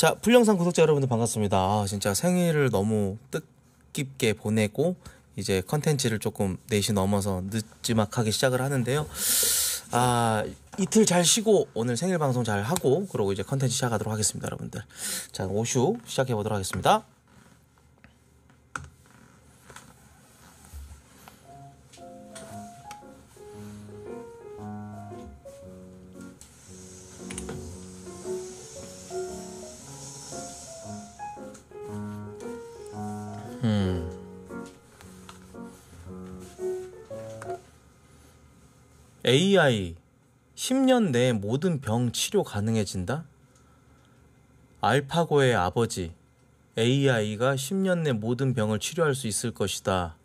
자, 풀영상 구독자 여러분들 반갑습니다. 아, 진짜 생일을 너무 뜻깊게 보내고 이제 컨텐츠를 조금 4시 넘어서 늦지막하게 시작을 하는데요. 아, 이틀 잘 쉬고 오늘 생일 방송 잘 하고 그러고 이제 컨텐츠 시작하도록 하겠습니다, 여러분들. 자, 오슈 시작해 보도록 하겠습니다. AI 10년 내에 모든 병 치료 가능해진다? 알파고의 아버지 AI가 10년 내 모든 병을 치료할 수 있을 것이다.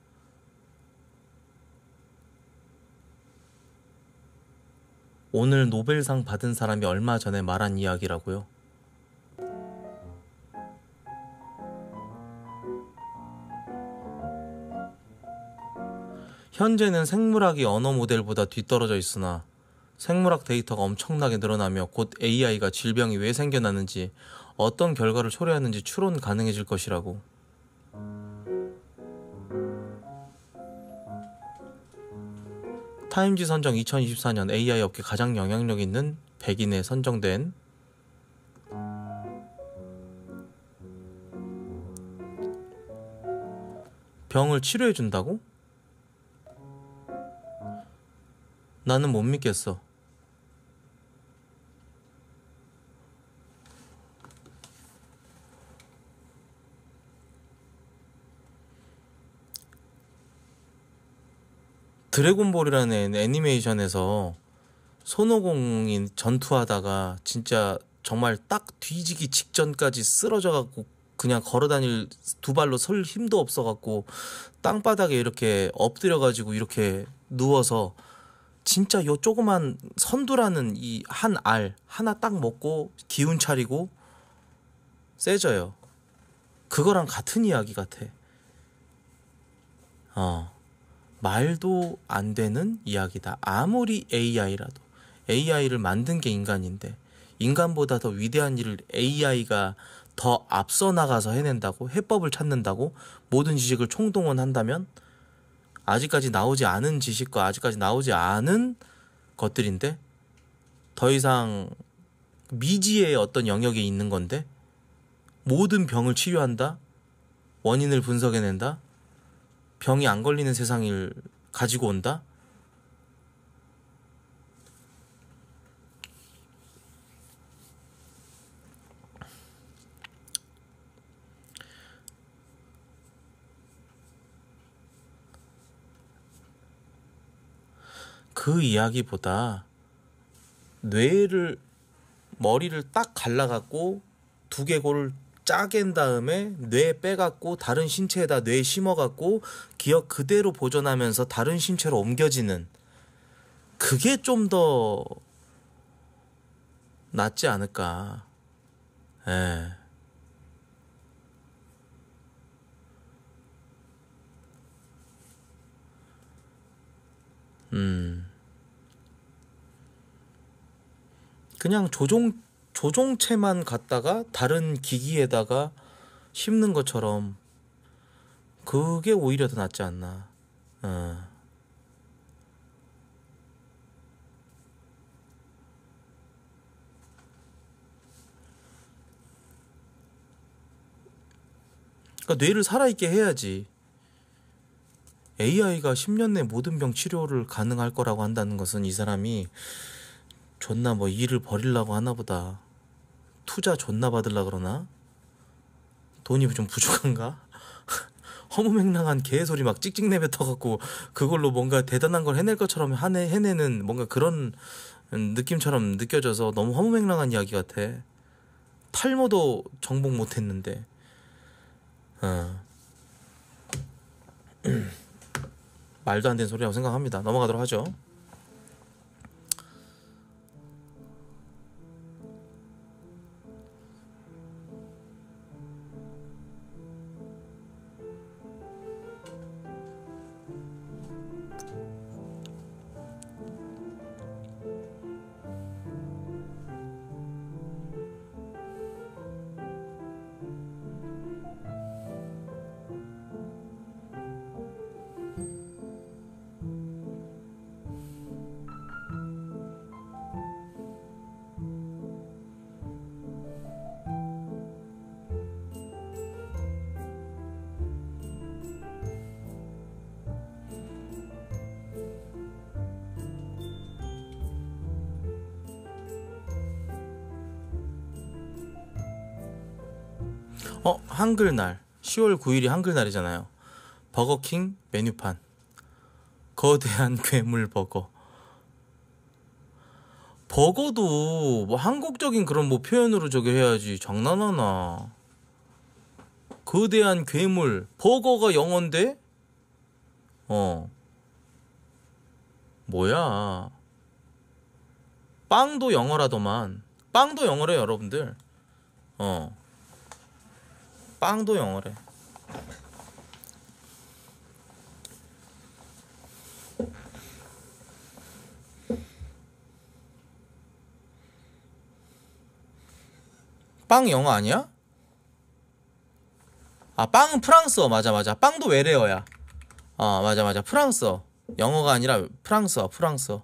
오늘 노벨상 받은 사람이 얼마 전에 말한 이야기라고요. 현재는 생물학이 언어 모델보다 뒤떨어져 있으나 생물학 데이터가 엄청나게 늘어나며 곧 AI가 질병이 왜 생겨나는지 어떤 결과를 초래하는지 추론 가능해질 것이라고. 타임지 선정 2024년 AI 업계 가장 영향력 있는 100인에 선정된 병을 치료해 준다고? 나는 못 믿겠어. 드래곤볼이라는 애니메이션에서 손오공이 전투하다가 진짜 정말 딱 뒤지기 직전까지 쓰러져 갖고 그냥 걸어 다닐 두 발로 설 힘도 없어 갖고 땅바닥에 이렇게 엎드려 가지고 이렇게 누워서 진짜 요 조그만 선두라는 이 한 알 하나 딱 먹고 기운 차리고 세져요. 그거랑 같은 이야기 같아. 어. 말도 안 되는 이야기다. 아무리 AI라도. AI를 만든 게 인간인데, 인간보다 더 위대한 일을 AI가 더 앞서 나가서 해낸다고, 해법을 찾는다고, 모든 지식을 총동원한다면, 아직까지 나오지 않은 지식과 아직까지 나오지 않은 것들인데 더 이상 미지의 어떤 영역에 있는 건데 모든 병을 치료한다 원인을 분석해낸다 병이 안 걸리는 세상을 가지고 온다 그 이야기보다 뇌를 머리를 딱 갈라갖고 두개골을 짜갠 다음에 뇌 빼갖고 다른 신체에다 뇌 심어갖고 기억 그대로 보존하면서 다른 신체로 옮겨지는 그게 좀 더 낫지 않을까. 예. 음. 그냥 조종 조종체만 갖다가 다른 기기에다가 심는 것처럼 그게 오히려 더 낫지 않나. 어. 그러니까 뇌를 살아있게 해야지. AI가 10년 내 모든 병 치료를 가능할 거라고 한다는 것은 이 사람이 존나 뭐 일을 벌이려고 하나 보다. 투자 존나 받으려 그러나? 돈이 좀 부족한가? 허무맹랑한 개소리 막 찍찍 내뱉어갖고 그걸로 뭔가 대단한 걸 해낼 것처럼 하네, 해내는 뭔가 그런 느낌처럼 느껴져서 너무 허무맹랑한 이야기 같아. 탈모도 정복 못했는데. 어. 말도 안 되는 소리라고 생각합니다. 넘어가도록 하죠. 어, 한글날. 10월 9일이 한글날이잖아요. 버거킹 메뉴판. 거대한 괴물 버거. 버거도 뭐 한국적인 그런 뭐 표현으로 저기 해야지. 장난하나. 거대한 괴물. 버거가 영어인데? 어. 뭐야. 빵도 영어라더만. 빵도 영어래, 여러분들. 어. 빵도 영어래. 빵 영어 아니야? 아, 빵 프랑스어. 맞아, 맞아. 빵도 외래어야. 어, 맞아, 맞아. 프랑스어. 영어가 아니라 프랑스어, 프랑스어.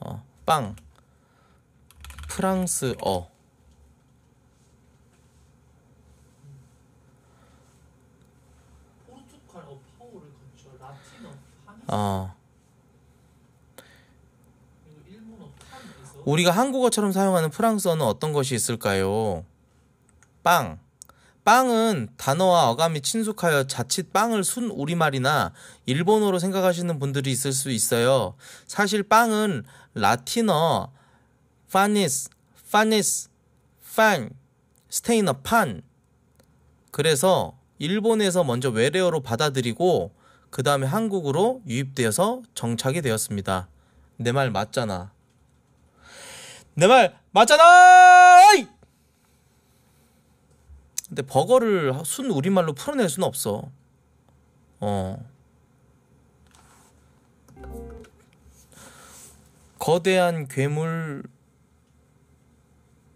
어, 빵. 프랑스어. 어. 우리가 한국어처럼 사용하는 프랑스어는 어떤 것이 있을까요? 빵. 빵은 단어와 어감이 친숙하여 자칫 빵을 순 우리말이나 일본어로 생각하시는 분들이 있을 수 있어요. 사실 빵은 라틴어 파니스, 파니스, 판, 스테이너 판. 그래서 일본에서 먼저 외래어로 받아들이고 그 다음에 한국으로 유입되어서 정착이 되었습니다. 내 말 맞잖아. 내 말 맞잖아! 근데 버거를 순 우리말로 풀어낼 수는 없어. 어. 거대한 괴물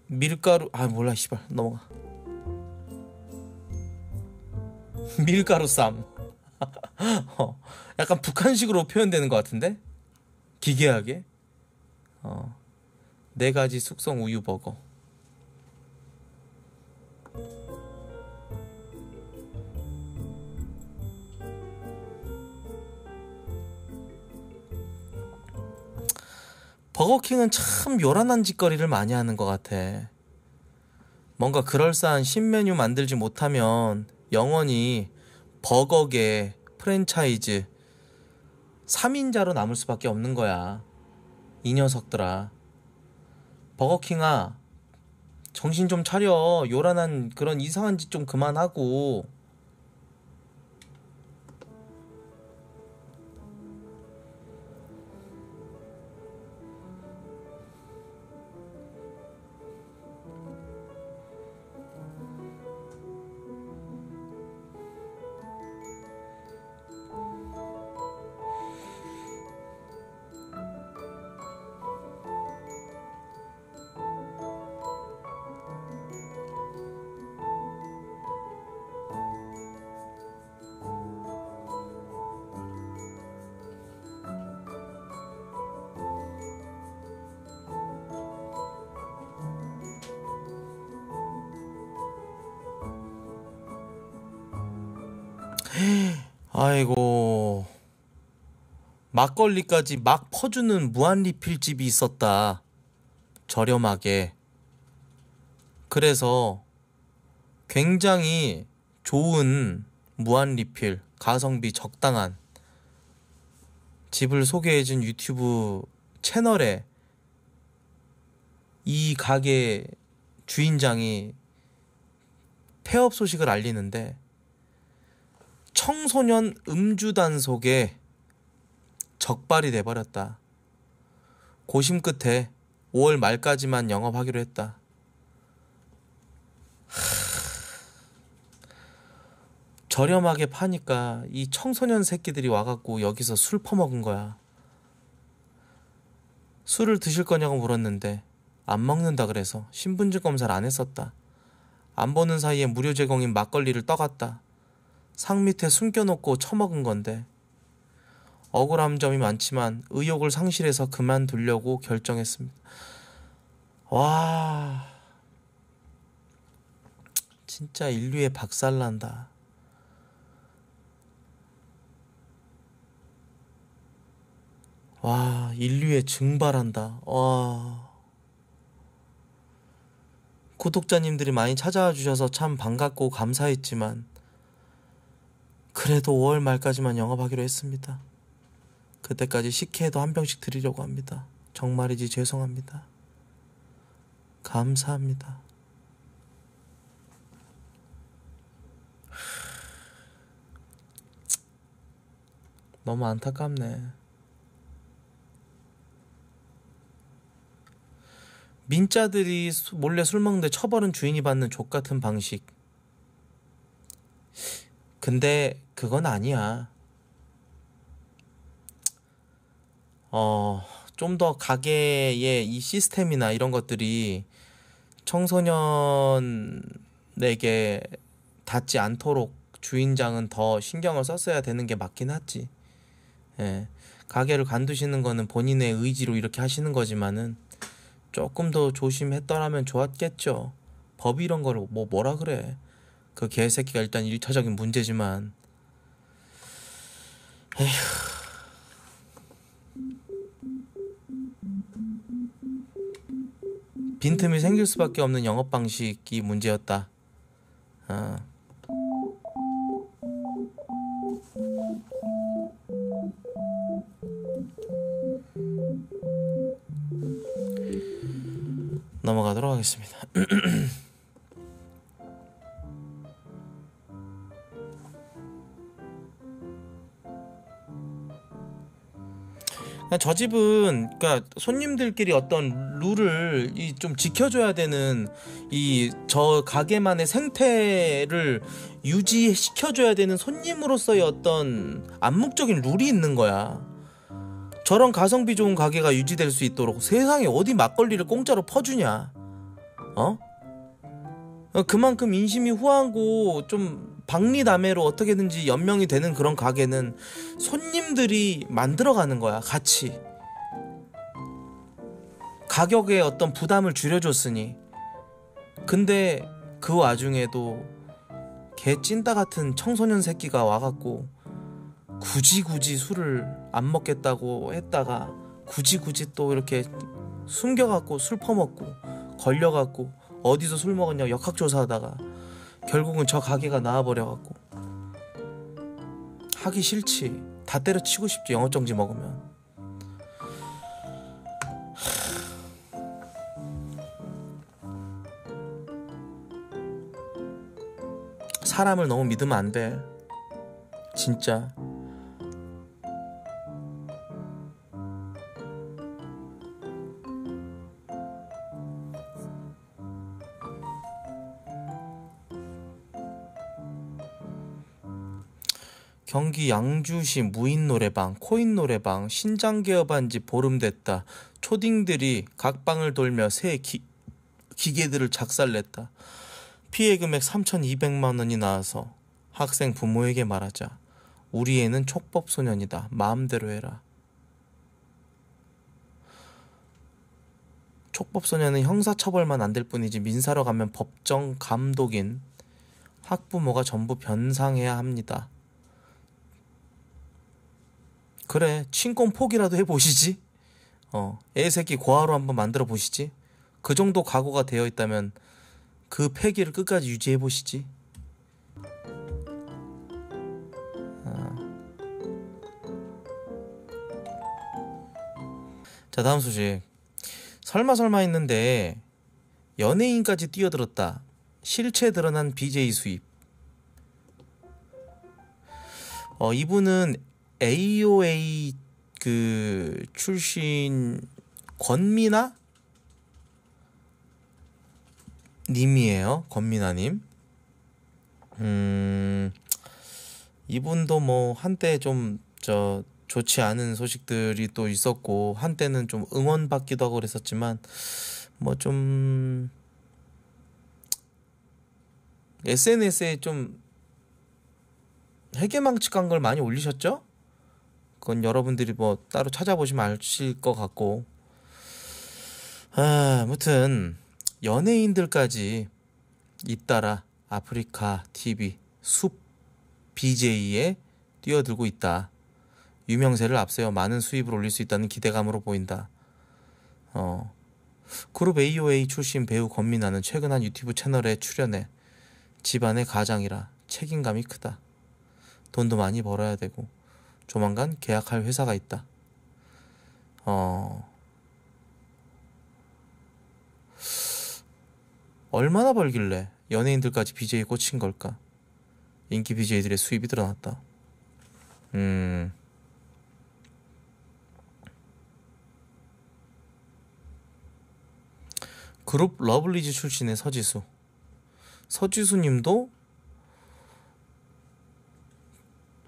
밀가루 아 몰라 씨발 넘어가 밀가루 쌈 어, 약간 북한식으로 표현되는 것 같은데 기괴하게 어, 네 가지 숙성 우유 버거 버거킹은 참 요란한 짓거리를 많이 하는 것 같아. 뭔가 그럴싸한 신메뉴 만들지 못하면 영원히 버거게 프랜차이즈 3인자로 남을 수밖에 없는 거야. 이 녀석들아. 버거킹아, 정신 좀 차려. 요란한 그런 이상한 짓 좀 그만하고. 아이고 막걸리까지 막 퍼주는 무한리필집이 있었다. 저렴하게. 그래서 굉장히 좋은 무한리필, 가성비 적당한 집을 소개해준 유튜브 채널에 이 가게 주인장이 폐업 소식을 알리는데 청소년 음주 단속에 적발이 돼버렸다. 고심 끝에 5월 말까지만 영업하기로 했다. 하... 저렴하게 파니까 이 청소년 새끼들이 와갖고 여기서 술 퍼먹은 거야. 술을 드실 거냐고 물었는데 안 먹는다 그래서 신분증 검사를 안 했었다. 안 보는 사이에 무료 제공인 막걸리를 떠갔다. 상 밑에 숨겨놓고 처먹은 건데 억울한 점이 많지만 의욕을 상실해서 그만두려고 결정했습니다. 와 진짜 인류의 박살난다. 와 인류의 증발한다. 와 구독자님들이 많이 찾아와 주셔서 참 반갑고 감사했지만 그래도 5월 말까지만 영업하기로 했습니다. 그때까지 식혜도 한 병씩 드리려고 합니다. 정말이지 죄송합니다. 감사합니다. 너무 안타깝네. 민자들이 몰래 술 먹는데 처벌은 주인이 받는 족 같은 방식. 근데 그건 아니야. 어, 좀 더 가게의 이 시스템이나 이런 것들이 청소년에게 닿지 않도록 주인장은 더 신경을 썼어야 되는 게 맞긴 하지. 예. 가게를 관두시는 거는 본인의 의지로 이렇게 하시는 거지만은 조금 더 조심했더라면 좋았겠죠. 법 이런 거를 뭐 뭐라 그래. 그 개새끼가 일단 일차적인 문제지만 에휴 빈틈이 생길 수밖에 없는 영업 방식이 문제였다. 아. 넘어가도록 하겠습니다. 저 집은 그러니까 손님들끼리 어떤 룰을 이좀 지켜줘야 되는 이 저 가게만의 생태를 유지시켜줘야 되는 손님으로서의 어떤 암묵적인 룰이 있는 거야. 저런 가성비 좋은 가게가 유지될 수 있도록 세상에 어디 막걸리를 공짜로 퍼주냐? 어? 그만큼 인심이 후하고 좀 박리담회로 어떻게든지 연명이 되는 그런 가게는 손님들이 만들어가는 거야 같이 가격에 어떤 부담을 줄여줬으니 근데 그 와중에도 개 찐따 같은 청소년 새끼가 와갖고 굳이 굳이 술을 안 먹겠다고 했다가 굳이 굳이 또 이렇게 숨겨갖고 술 퍼먹고 걸려갖고 어디서 술 먹었냐 역학조사하다가 결국은 저 가게가 나와버려갖고 하기 싫지 다 때려치고 싶지 영업정지 먹으면 사람을 너무 믿으면 안 돼 진짜 경기 양주시 무인 노래방, 코인 노래방 신장 개업한 지 보름 됐다. 초딩들이 각 방을 돌며 새 기, 기계들을 작살냈다. 피해 금액 3,200만 원이 나와서 학생 부모에게 말하자. 우리 애는 촉법 소년이다. 마음대로 해라. 촉법 소년은 형사 처벌만 안 될 뿐이지 민사로 가면 법정 감독인 학부모가 전부 변상해야 합니다. 그래 친권 포기라도 해보시지 어 애새끼 고아로 한번 만들어 보시지 그 정도 각오가 되어 있다면 그 폐기를 끝까지 유지해 보시지 아. 자 다음 소식 설마 설마 했는데 연예인까지 뛰어들었다 실체 드러난 BJ 수입 어, 이분은 AOA 그 출신 권미나 님이에요. 권미나 님. 음. 이분도 뭐 한때 좀 저 좋지 않은 소식들이 또 있었고 한때는 좀 응원받기도 하고 그랬었지만 뭐 좀 SNS에 좀 해계망측한 걸 많이 올리셨죠? 그건 여러분들이 뭐 따로 찾아보시면 아실 것 같고 아, 무튼 연예인들까지 잇따라 아프리카 TV 숲 BJ에 뛰어들고 있다. 유명세를 앞세워 많은 수입을 올릴 수 있다는 기대감으로 보인다. 어. 그룹 AOA 출신 배우 권민아는 최근 한 유튜브 채널에 출연해 집안의 가장이라 책임감이 크다. 돈도 많이 벌어야 되고 조만간 계약할 회사가 있다. 어, 얼마나 벌길래 연예인들까지 b j 꽂힌 걸까? 인기 BJ들의 수입이 드러났다. 음. 그룹 러블리즈 출신의 서지수. 서지수 님도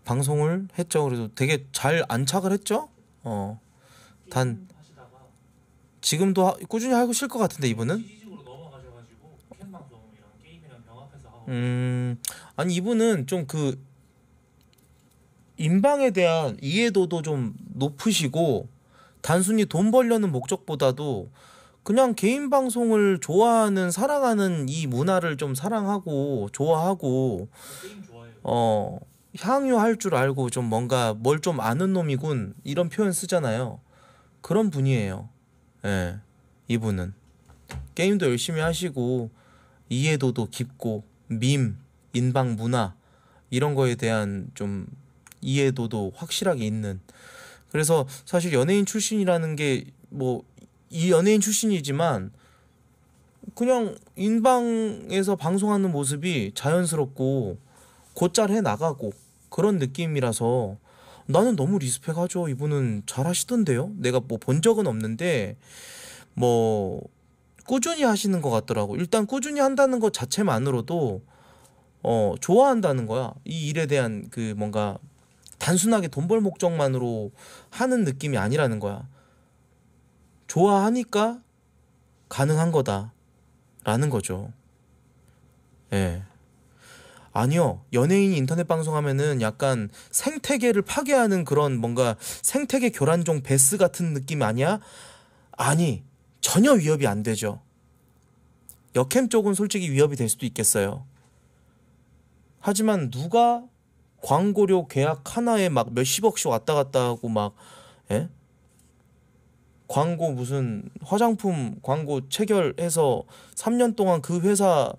방송을 했죠. 그래서 되게 잘 안착을 했죠. 어. 단 지금도 하, 꾸준히 하고 쉴 것 같은데 이분은 음 아니 이분은 좀 그 인방에 대한 이해도도 좀 높으시고 단순히 돈 벌려는 목적보다도 그냥 개인 방송을 좋아하는 사랑하는 이 문화를 좀 사랑하고 좋아하고 어 향유할 줄 알고 좀 뭔가 뭘 좀 아는 놈이군 이런 표현 쓰잖아요. 그런 분이에요. 예, 이분은 게임도 열심히 하시고 이해도도 깊고 밈, 인방 문화 이런 거에 대한 좀 이해도도 확실하게 있는. 그래서 사실 연예인 출신이라는 게 뭐 이 연예인 출신이지만 그냥 인방에서 방송하는 모습이 자연스럽고 곧잘 해 나가고 그런 느낌이라서 나는 너무 리스펙하죠. 이분은 잘하시던데요. 내가 뭐 본 적은 없는데 뭐 꾸준히 하시는 것 같더라고. 일단 꾸준히 한다는 것 자체만으로도 어 좋아한다는 거야. 이 일에 대한 그 뭔가 단순하게 돈벌 목적만으로 하는 느낌이 아니라는 거야. 좋아하니까 가능한 거다라는 거죠. 예. 아니요. 연예인이 인터넷 방송하면은 약간 생태계를 파괴하는 그런 뭔가 생태계 교란종 베스 같은 느낌 아니야? 아니. 전혀 위협이 안 되죠. 역캠 쪽은 솔직히 위협이 될 수도 있겠어요. 하지만 누가 광고료 계약 하나에 막 몇십억씩 왔다 갔다 하고 막 예? 광고 무슨 화장품 광고 체결해서 3년 동안 그 회사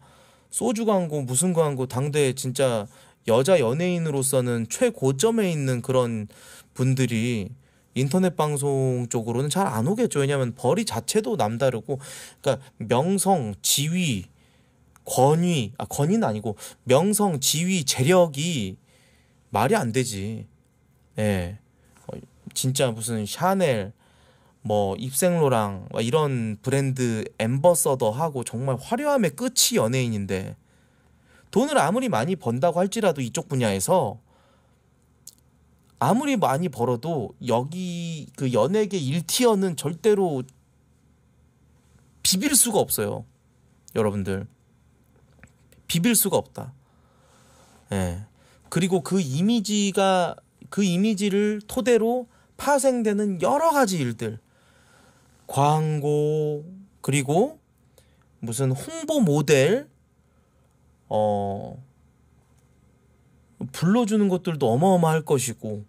소주 광고 무슨 광고 당대 진짜 여자 연예인으로서는 최고점에 있는 그런 분들이 인터넷 방송 쪽으로는 잘 안 오겠죠. 왜냐하면 벌이 자체도 남다르고, 그러니까 명성, 지위, 권위, 아 권위는 아니고 명성, 지위, 재력이 말이 안 되지. 예, 어, 진짜 무슨 샤넬, 뭐 입생로랑 이런 브랜드 엠버서더하고 정말 화려함의 끝이 연예인인데 돈을 아무리 많이 번다고 할지라도 이쪽 분야에서 아무리 많이 벌어도 여기 그 연예계 1티어는 절대로 비빌 수가 없어요. 여러분들. 비빌 수가 없다. 예. 그리고 그 이미지가 그 이미지를 토대로 파생되는 여러 가지 일들 광고 그리고 무슨 홍보 모델 어 불러주는 것들도 어마어마할 것이고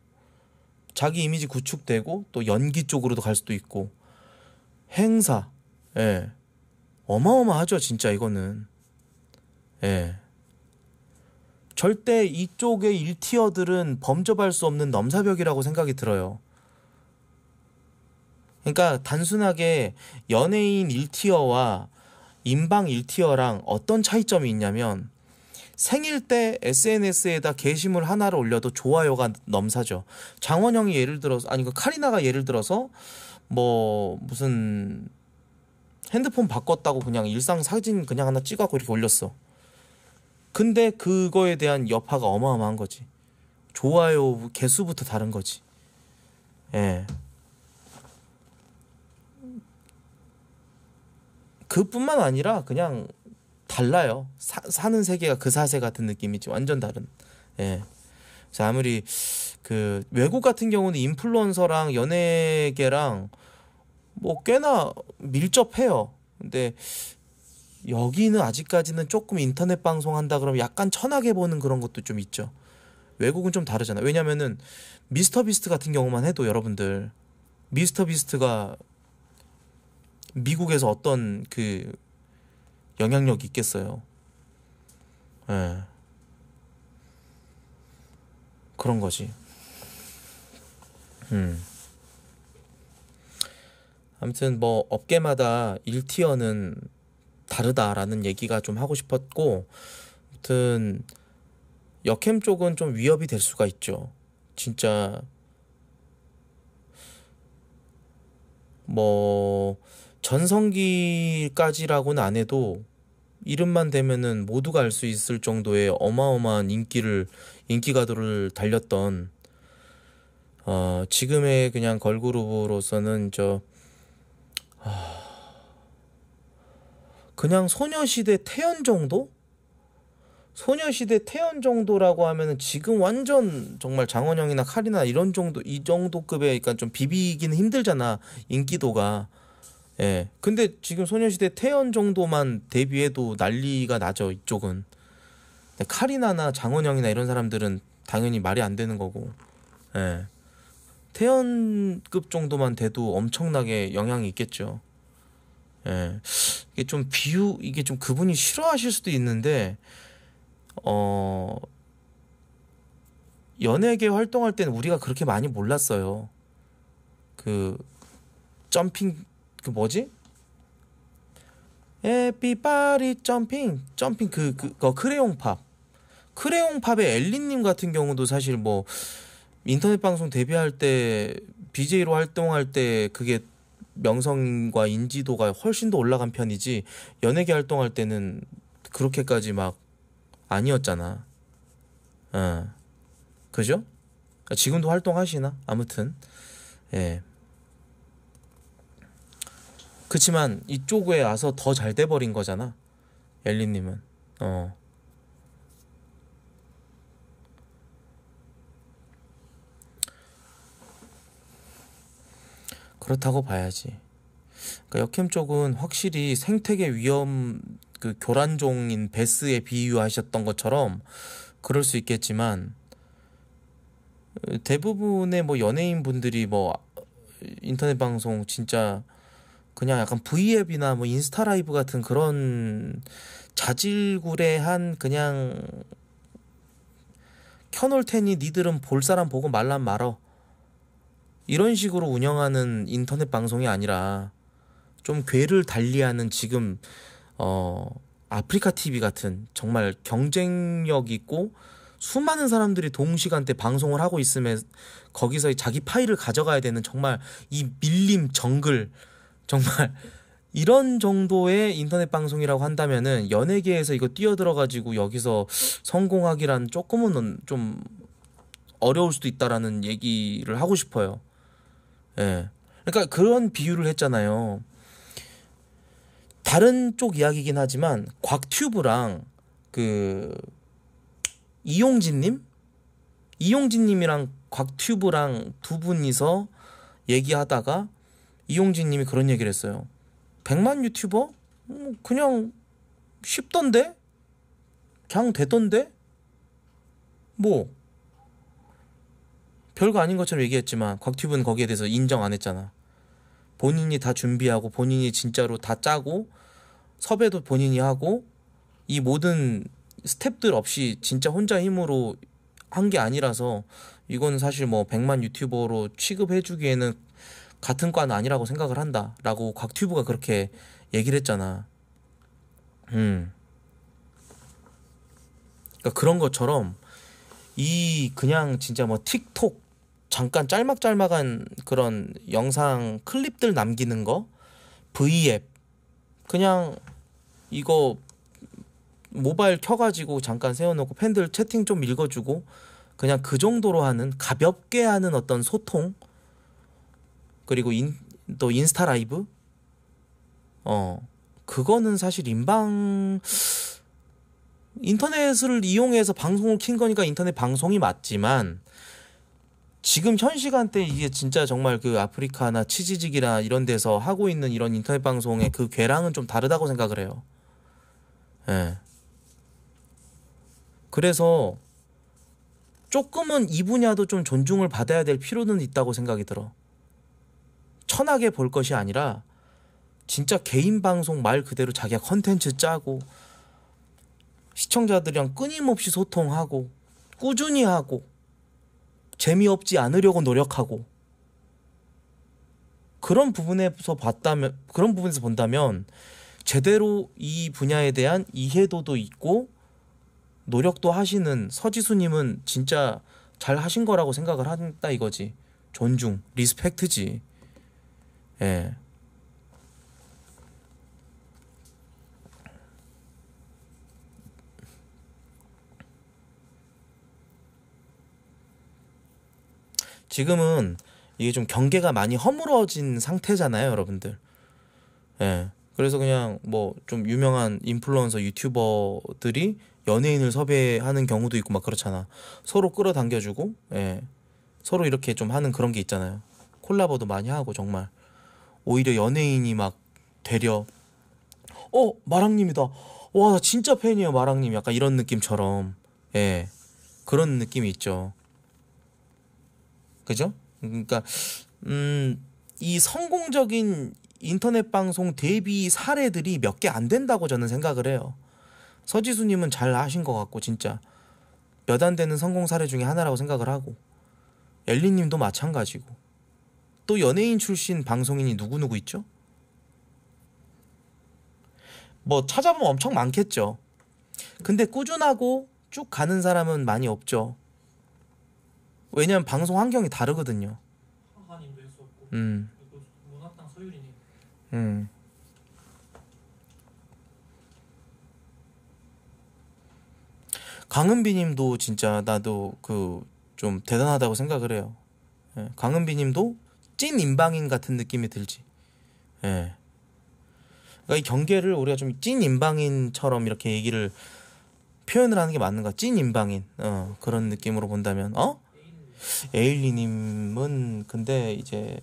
자기 이미지 구축되고 또 연기 쪽으로도 갈 수도 있고 행사 예 어마어마하죠 진짜 이거는 예 절대 이쪽의 일티어들은 범접할 수 없는 넘사벽이라고 생각이 들어요 그러니까 단순하게 연예인 1티어와 인방 1티어랑 어떤 차이점이 있냐면 생일 때 SNS에다 게시물 하나를 올려도 좋아요가 넘사죠. 장원영이 예를 들어서 아니 그 카리나가 예를 들어서 뭐 무슨 핸드폰 바꿨다고 그냥 일상 사진 그냥 하나 찍어갖고 이렇게 올렸어. 근데 그거에 대한 여파가 어마어마한 거지. 좋아요 개수부터 다른 거지. 예. 그뿐만 아니라 그냥 달라요. 사, 사는 세계가 그 사세 같은 느낌이지 완전 다른. 예. 그 아무리 그 외국 같은 경우는 인플루언서랑 연예계랑 뭐 꽤나 밀접해요. 근데 여기는 아직까지는 조금 인터넷 방송 한다 그러면 약간 천하게 보는 그런 것도 좀 있죠. 외국은 좀 다르잖아요. 왜냐면은 미스터 비스트 같은 경우만 해도 여러분들 미스터 비스트가 미국에서 어떤 그 영향력이 있겠어요. 예. 그런 거지. 음. 아무튼 뭐 업계마다 1티어는 다르다라는 얘기가 좀 하고 싶었고 아무튼 역캠 쪽은 좀 위협이 될 수가 있죠. 진짜 뭐 전성기까지라고는 안 해도 이름만 되면은 모두가 알 수 있을 정도의 어마어마한 인기를 인기 가도를 달렸던 어, 지금의 그냥 걸그룹으로서는 저 아, 그냥 소녀시대 태연 정도? 소녀시대 태연 정도라고 하면은 지금 완전 정말 장원영이나 카리나 이런 정도 이정도급에 그러니까 좀 비비기는 힘들잖아 인기도가 예. 근데 지금 소녀시대 태연 정도만 데뷔해도 난리가 나죠 이쪽은. 카리나나 장원영이나 이런 사람들은 당연히 말이 안 되는 거고. 예. 태연급 정도만 돼도 엄청나게 영향이 있겠죠. 예. 이게 좀 비유, 이게 좀 그분이 싫어하실 수도 있는데, 어, 연예계 활동할 때는 우리가 그렇게 많이 몰랐어요. 그, 점핑 그 뭐지? 에비바리 점핑 점핑 그, 그, 그 크레용 팝 크레용 팝의 엘리님 같은 경우도 사실 뭐 인터넷 방송 데뷔할 때 BJ로 활동할 때 그게 명성과 인지도가 훨씬 더 올라간 편이지 연예계 활동할 때는 그렇게까지 막 아니었잖아. 어. 그죠? 지금도 활동하시나? 아무튼. 예. 그치만 이쪽에 와서 더 잘 돼버린 거잖아. 엘리님은. 어. 그렇다고 봐야지. 그러니까 역캠 쪽은 확실히 생태계 위험 그 교란종인 베스에 비유하셨던 것처럼 그럴 수 있겠지만 대부분의 뭐 연예인 분들이 뭐 인터넷 방송 진짜 그냥 약간 브이앱이나뭐 인스타 라이브 같은 그런 자질구레한 그냥 켜놓을 테니 니들은 볼 사람 보고 말란 말어. 이런 식으로 운영하는 인터넷 방송이 아니라 좀 괴를 달리하는 지금 어 아프리카 TV 같은 정말 경쟁력 있고 수많은 사람들이 동시간대 방송을 하고 있음에 거기서 자기 파일을 가져가야 되는 정말 이 밀림 정글 정말 이런 정도의 인터넷 방송이라고 한다면은 연예계에서 이거 뛰어들어 가지고 여기서 성공하기란 조금은 좀 어려울 수도 있다라는 얘기를 하고 싶어요. 예. 그러니까 그런 비유를 했잖아요. 다른 쪽 이야기긴 하지만 곽튜브랑 그 이용진 님? 이용진 님이랑 곽튜브랑 두 분이서 얘기하다가 이용진 님이 그런 얘기를 했어요. 100만 유튜버? 뭐 그냥 쉽던데? 그냥 되던데? 뭐? 별거 아닌 것처럼 얘기했지만 곽튜브는 거기에 대해서 인정 안 했잖아. 본인이 다 준비하고 본인이 진짜로 다 짜고 섭외도 본인이 하고 이 모든 스탭들 없이 진짜 혼자 힘으로 한 게 아니라서 이건 사실 뭐 100만 유튜버로 취급해 주기에는 같은 과는 아니라고 생각을 한다. 라고 곽튜브가 그렇게 얘기를 했잖아. 음. 그러니까 그런 것처럼 이 그냥 진짜 뭐 틱톡 잠깐 짤막짤막한 그런 영상 클립들 남기는 거 V앱 그냥 이거 모바일 켜가지고 잠깐 세워놓고 팬들 채팅 좀 읽어주고 그냥 그 정도로 하는 가볍게 하는 어떤 소통 그리고 인, 또 인스타 라이브 어 그거는 사실 인방 인터넷을 이용해서 방송을 킨 거니까 인터넷 방송이 맞지만 지금 현 시간대 이게 진짜 정말 그 아프리카나 치지직이나 이런 데서 하고 있는 이런 인터넷 방송의 그 괴랑은 좀 다르다고 생각을 해요. 예. 네. 그래서 조금은 이 분야도 좀 존중을 받아야 될 필요는 있다고 생각이 들어. 천하게 볼 것이 아니라 진짜 개인 방송 말 그대로 자기가 컨텐츠 짜고 시청자들이랑 끊임없이 소통하고 꾸준히 하고 재미없지 않으려고 노력하고 그런 부분에서 봤다면 그런 부분에서 본다면 제대로 이 분야에 대한 이해도도 있고 노력도 하시는 서지수님은 진짜 잘 하신 거라고 생각을 한다 이거지 존중 리스펙트지 예. 지금은 이게 좀 경계가 많이 허물어진 상태잖아요, 여러분들. 예. 그래서 그냥 뭐 좀 유명한 인플루언서 유튜버들이 연예인을 섭외하는 경우도 있고 막 그렇잖아. 서로 끌어당겨주고, 예. 서로 이렇게 좀 하는 그런 게 있잖아요. 콜라보도 많이 하고 정말. 오히려 연예인이 막 되려 어 마랑님이다 와 나 진짜 팬이에요 마랑님 약간 이런 느낌처럼 예 그런 느낌이 있죠 그죠 그러니까 음이 성공적인 인터넷 방송 데뷔 사례들이 몇 개 안 된다고 저는 생각을 해요 서지수님은 잘 아신 것 같고 진짜 몇 안 되는 성공 사례 중에 하나라고 생각을 하고 엘리님도 마찬가지고 또 연예인 출신 방송인이 누구누구 있죠? 뭐 찾아보면 엄청 많겠죠. 근데 꾸준하고 쭉 가는 사람은 많이 없죠. 왜냐면 방송 환경이 다르거든요. 음. 음. 강은비님도 진짜 나도 그 좀 대단하다고 생각을 해요. 예, 강은비님도 찐 인방인 같은 느낌이 들지. 예. 그러니까 이 경계를 우리가 좀 찐 인방인처럼 이렇게 얘기를 표현을 하는 게 맞는가? 찐 인방인 어, 그런 느낌으로 본다면 어? 에일리님은 근데 이제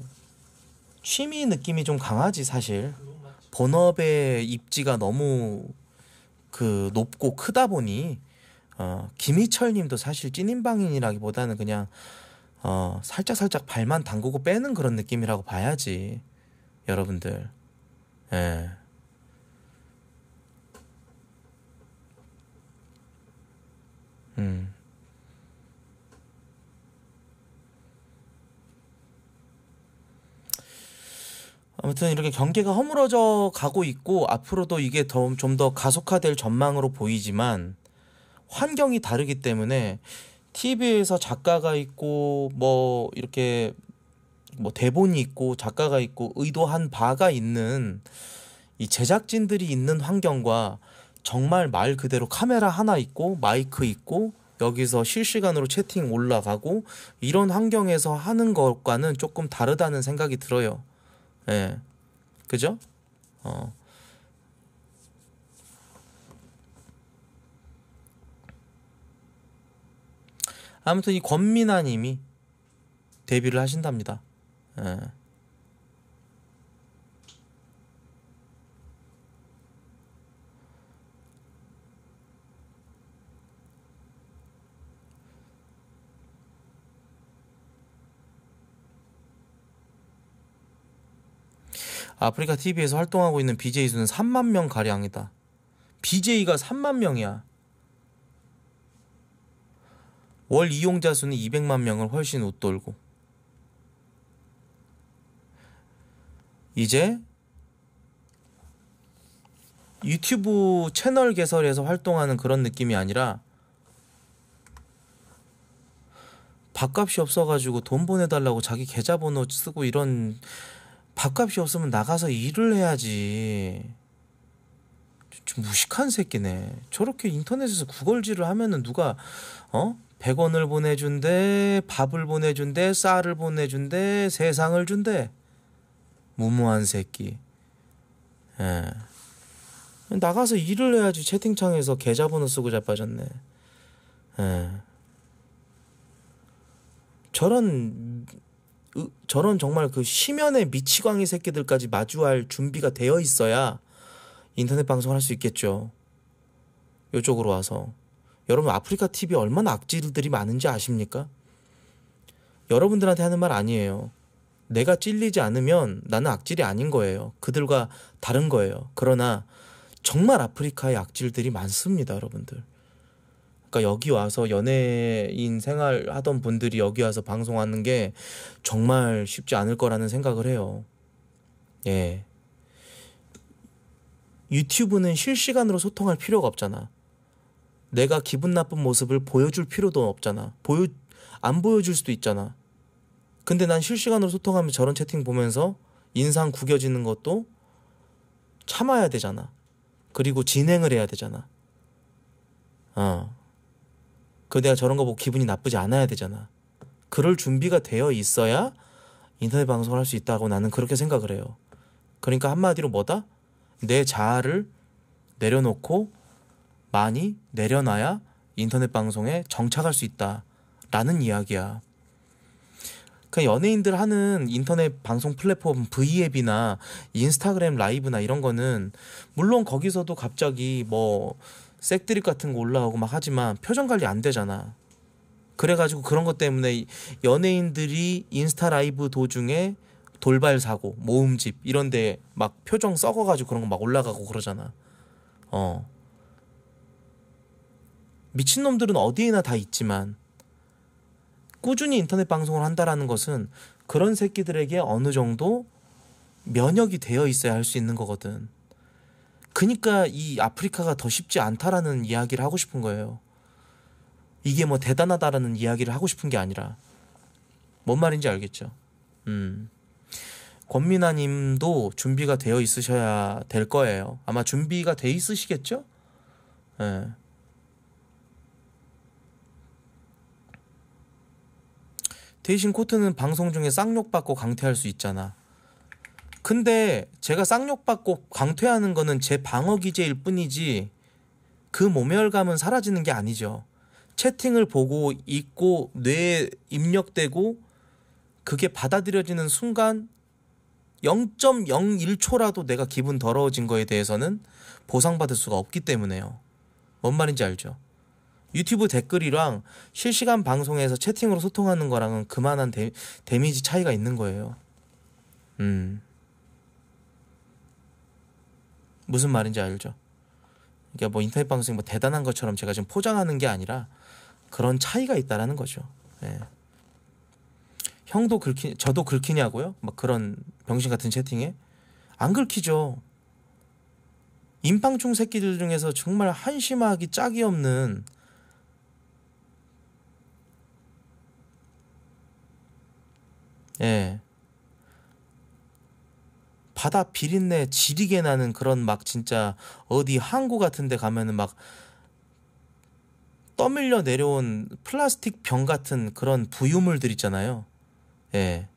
취미 느낌이 좀 강하지 사실 본업의 입지가 너무 그 높고 크다 보니 어, 김희철님도 사실 찐인방인이라기보다는 그냥 어, 살짝 살짝 발만 담그고 빼는 그런 느낌이라고 봐야지. 여러분들. 예. 음. 아무튼 이렇게 경계가 허물어져 가고 있고 앞으로도 이게 더 좀 더 가속화될 전망으로 보이지만 환경이 다르기 때문에 TV에서 작가가 있고 뭐 이렇게 뭐 대본이 있고 작가가 있고 의도한 바가 있는 이 제작진들이 있는 환경과 정말 말 그대로 카메라 하나 있고 마이크 있고 여기서 실시간으로 채팅 올라가고 이런 환경에서 하는 것과는 조금 다르다는 생각이 들어요. 예. 그죠? 어. 아무튼 이 권민아님이 데뷔를 하신답니다. 예. 아프리카 TV에서 활동하고 있는 BJ 수는 3만 명 가량이다. BJ가 3만 명이야. 월 이용자 수는 200만 명을 훨씬 웃돌고 이제 유튜브 채널 개설에서 활동하는 그런 느낌이 아니라 밥값이 없어가지고 돈 보내달라고 자기 계좌번호 쓰고 이런 밥값이 없으면 나가서 일을 해야지 좀 무식한 새끼네 저렇게 인터넷에서 구걸질을 하면은 누가 어 100원을 보내준대, 밥을 보내준대, 쌀을 보내준대, 세상을 준대. 무모한 새끼. 예. 나가서 일을 해야지 채팅창에서 계좌번호 쓰고 자빠졌네. 예. 저런 저런 정말 그 심연의 미치광이 새끼들까지 마주할 준비가 되어 있어야 인터넷 방송을 할 수 있겠죠. 요쪽으로 와서. 여러분 아프리카 TV 얼마나 악질들이 많은지 아십니까? 여러분들한테 하는 말 아니에요. 내가 찔리지 않으면 나는 악질이 아닌 거예요. 그들과 다른 거예요. 그러나 정말 아프리카의 악질들이 많습니다, 여러분들. 그러니까 여기 와서 연예인 생활 하던 분들이 여기 와서 방송하는 게 정말 쉽지 않을 거라는 생각을 해요. 예. 유튜브는 실시간으로 소통할 필요가 없잖아. 내가 기분 나쁜 모습을 보여줄 필요도 없잖아. 보여 안 보여줄 수도 있잖아. 근데 난 실시간으로 소통하면 저런 채팅 보면서 인상 구겨지는 것도 참아야 되잖아. 그리고 진행을 해야 되잖아. 어. 그 내가 저런 거 보고 기분이 나쁘지 않아야 되잖아. 그럴 준비가 되어 있어야 인터넷 방송을 할 수 있다고 나는 그렇게 생각을 해요. 그러니까 한마디로 뭐다? 내 자아를 내려놓고 많이 내려놔야 인터넷 방송에 정착할 수 있다라는 이야기야. 그 연예인들 하는 인터넷 방송 플랫폼 V앱이나 인스타그램 라이브나 이런 거는 물론 거기서도 갑자기 뭐 색드립 같은 거 올라오고 막 하지만 표정 관리 안 되잖아. 그래가지고 그런 것 때문에 연예인들이 인스타 라이브 도중에 돌발 사고, 모음집 이런데 막 표정 썩어가지고 그런 거 막 올라가고 그러잖아. 어. 미친놈들은 어디에나 다 있지만 꾸준히 인터넷 방송을 한다라는 것은 그런 새끼들에게 어느 정도 면역이 되어 있어야 할 수 있는 거거든. 그니까 이 아프리카가 더 쉽지 않다라는 이야기를 하고 싶은 거예요. 이게 뭐 대단하다라는 이야기를 하고 싶은 게 아니라 뭔 말인지 알겠죠. 음. 권민아 님도 준비가 되어 있으셔야 될 거예요. 아마 준비가 돼 있으시겠죠? 예. 대신 코트는 방송 중에 쌍욕 받고 강퇴할 수 있잖아. 근데 제가 쌍욕 받고 강퇴하는 거는 제 방어 기제일 뿐이지 그 모멸감은 사라지는 게 아니죠. 채팅을 보고 읽고 뇌에 입력되고 그게 받아들여지는 순간 0.01초라도 내가 기분 더러워진 거에 대해서는 보상받을 수가 없기 때문에요. 뭔 말인지 알죠? 유튜브 댓글이랑 실시간 방송에서 채팅으로 소통하는 거랑은 그만한 데, 데미지 차이가 있는 거예요. 음. 무슨 말인지 알죠? 그러니까 뭐 인터넷 방송이 뭐 대단한 것처럼 제가 지금 포장하는 게 아니라 그런 차이가 있다라는 거죠. 예. 형도 긁히 저도 긁히냐고요? 막 그런 병신 같은 채팅에 안 긁히죠. 임방충 새끼들 중에서 정말 한심하기 짝이 없는 예. 바다 비린내 지리게 나는 그런 막 진짜 어디 항구 같은 데 가면은 막 떠밀려 내려온 플라스틱 병 같은 그런 부유물들 있잖아요. 예.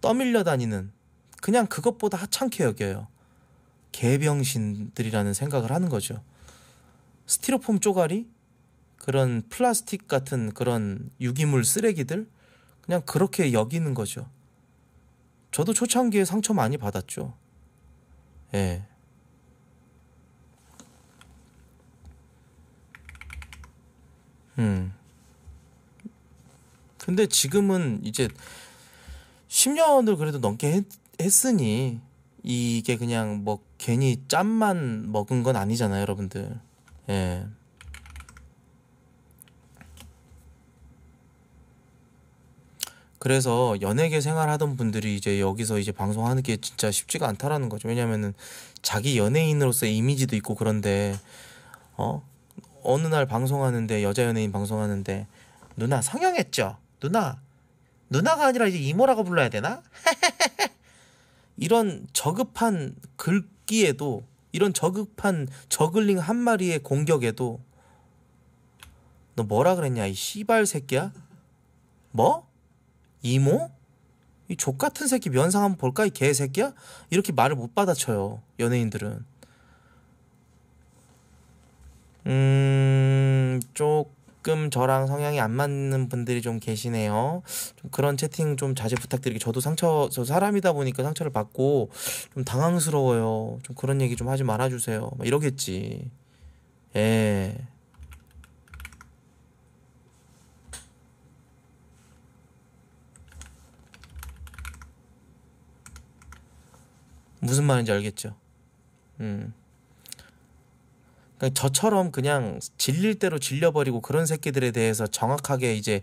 떠밀려 다니는 그냥 그것보다 하찮게 여겨요. 개병신들이라는 생각을 하는 거죠. 스티로폼 쪼가리 그런 플라스틱 같은 그런 유기물 쓰레기들 그냥 그렇게 여기는 거죠. 저도 초창기에 상처 많이 받았죠. 예. 음. 근데 지금은 이제 10년을 그래도 넘게 했, 했으니 이게 그냥 뭐 괜히 짬만 먹은 건 아니잖아요, 여러분들. 예. 그래서 연예계 생활하던 분들이 이제 여기서 이제 방송하는 게 진짜 쉽지가 않다라는 거죠. 왜냐면은 자기 연예인으로서의 이미지도 있고 그런데 어 어느 날 방송하는데 여자 연예인 방송하는데 누나 성형했죠. 누나 누나가 아니라 이제 이모라고 불러야 되나? 이런 저급한 글귀에도 이런 저급한 저글링 한 마리의 공격에도 너 뭐라 그랬냐 이 씨발 새끼야? 뭐? 이모? 이 족같은 새끼 면상 한번 볼까? 이 개새끼야? 이렇게 말을 못 받아쳐요. 연예인들은. 음, 조금 저랑 성향이 안 맞는 분들이 좀 계시네요. 좀 그런 채팅 좀 자제 부탁드리게 저도 상처, 저 사람이다 보니까 상처를 받고 좀 당황스러워요. 좀 그런 얘기 좀 하지 말아주세요. 막 이러겠지. 예. 무슨 말인지 알겠죠? 음. 그러니까 저처럼 그냥 질릴 대로 질려버리고 그런 새끼들에 대해서 정확하게 이제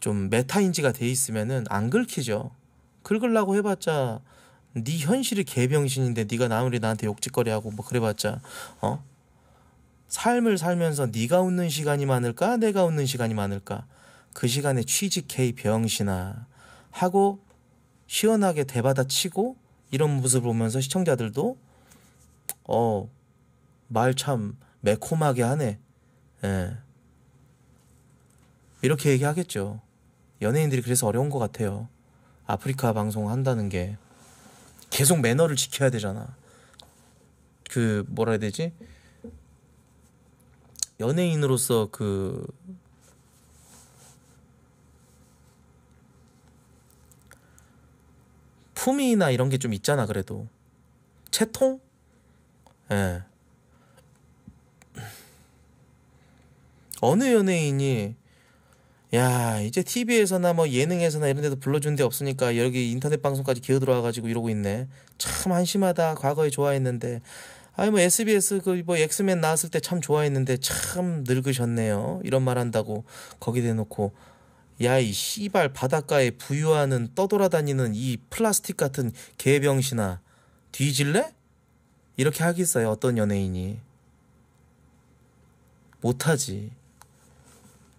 좀 메타인지가 돼 있으면은 안 긁히죠. 긁으려고 해봤자 네 현실이 개병신인데 네가 아무리 나한테 욕짓거리하고 뭐 그래봤자 어 삶을 살면서 네가 웃는 시간이 많을까 내가 웃는 시간이 많을까 그 시간에 취직해 병신아 하고 시원하게 대받아 치고 이런 모습을 보면서 시청자들도 어 말 참 매콤하게 하네. 예. 이렇게 얘기하겠죠. 연예인들이 그래서 어려운 것 같아요. 아프리카 방송 한다는 게 계속 매너를 지켜야 되잖아. 그 뭐라 해야 되지? 연예인으로서 그 품위나 이런 게 좀 있잖아 그래도 채통 예 어느 연예인이 야 이제 TV에서나 뭐 예능에서나 이런 데도 불러준 데 없으니까 여기 인터넷 방송까지 기어 들어와가지고 이러고 있네 참 한심하다 과거에 좋아했는데 아니 뭐 SBS 그뭐 엑스맨 나왔을 때 참 좋아했는데 참 늙으셨네요 이런 말 한다고 거기 대놓고 야이 씨발 바닷가에 부유하는 떠돌아다니는 이 플라스틱 같은 개병신아 뒤질래? 이렇게 하겠어요 어떤 연예인이 못하지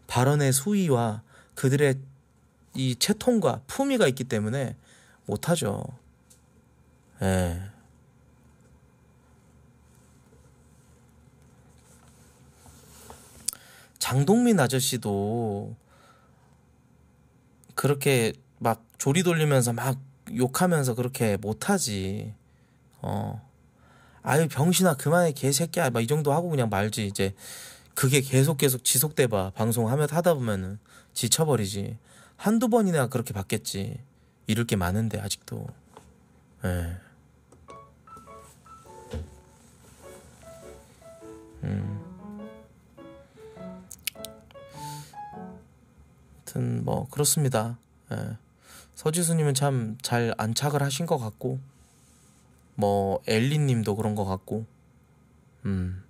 발언의 수위와 그들의 이 채통과 품위가 있기 때문에 못하죠 예. 장동민 아저씨도 그렇게 막 조리 돌리면서 막 욕하면서 그렇게 못하지. 어. 아유, 병신아, 그만해, 개새끼야. 막 이 정도 하고 그냥 말지. 이제 그게 계속 계속 지속돼봐. 방송하면 하다 보면은 지쳐버리지. 한두 번이나 그렇게 받겠지. 이럴 게 많은데, 아직도. 예. 음. 하여튼 뭐 그렇습니다. 예. 서지수님은 참 잘 안착을 하신 것 같고 뭐 엘리님도 그런 것 같고 음